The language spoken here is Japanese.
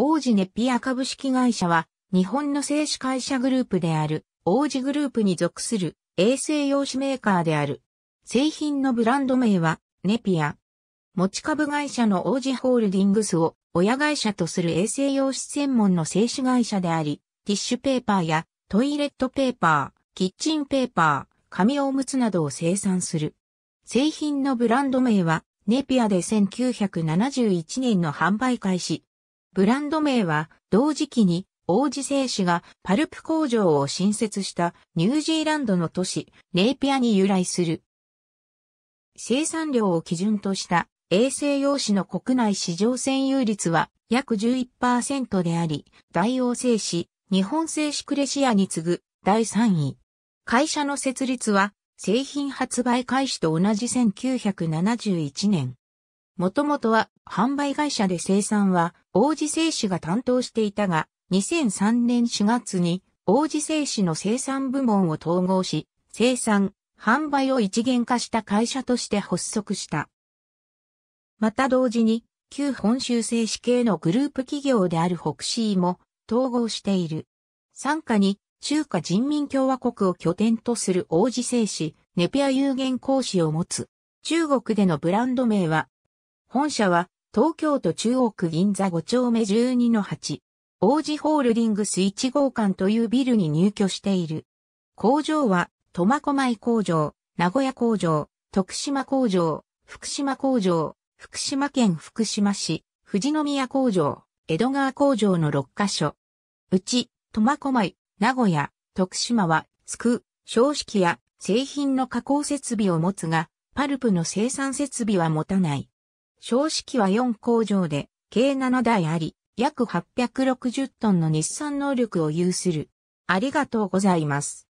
王子ネピア株式会社は、日本の製紙会社グループである、王子グループに属する衛生用紙メーカーである。製品のブランド名は、ネピア。持ち株会社の王子ホールディングスを親会社とする衛生用紙専門の製紙会社であり、ティッシュペーパーやトイレットペーパー、キッチンペーパー、紙おむつなどを生産する。製品のブランド名は、ネピアで1971年の販売開始、ブランド名は同時期に王子製紙がパルプ工場を新設したニュージーランドの都市ネイピアに由来する。生産量を基準とした衛生用紙の国内市場占有率は約11%であり、大王製紙、日本製紙クレシアに次ぐ第3位。会社の設立は製品発売開始と同じ1971年。もともとは販売会社で生産は王子製紙が担当していたが、2003年4月に王子製紙の生産部門を統合し、生産、販売を一元化した会社として発足した。また同時に、旧本州製紙系のグループ企業である北市も統合している。傘下に中華人民共和国を拠点とする王子製紙、ネピア有限公師を持つ。中国でのブランド名は、本社は東京都中央区銀座5丁目12の8、王子ホールディングス1号館というビルに入居している。工場は、苫小牧工場、名古屋工場、徳島工場、福島工場、福島県福島市、富士宮工場、江戸川工場の6カ所。うち、苫小牧、名古屋、徳島は、スク、少式や製品の加工設備を持つが、パルプの生産設備は持たない。正式は4工場で、計7台あり、約860トンの日産能力を有する。ありがとうございます。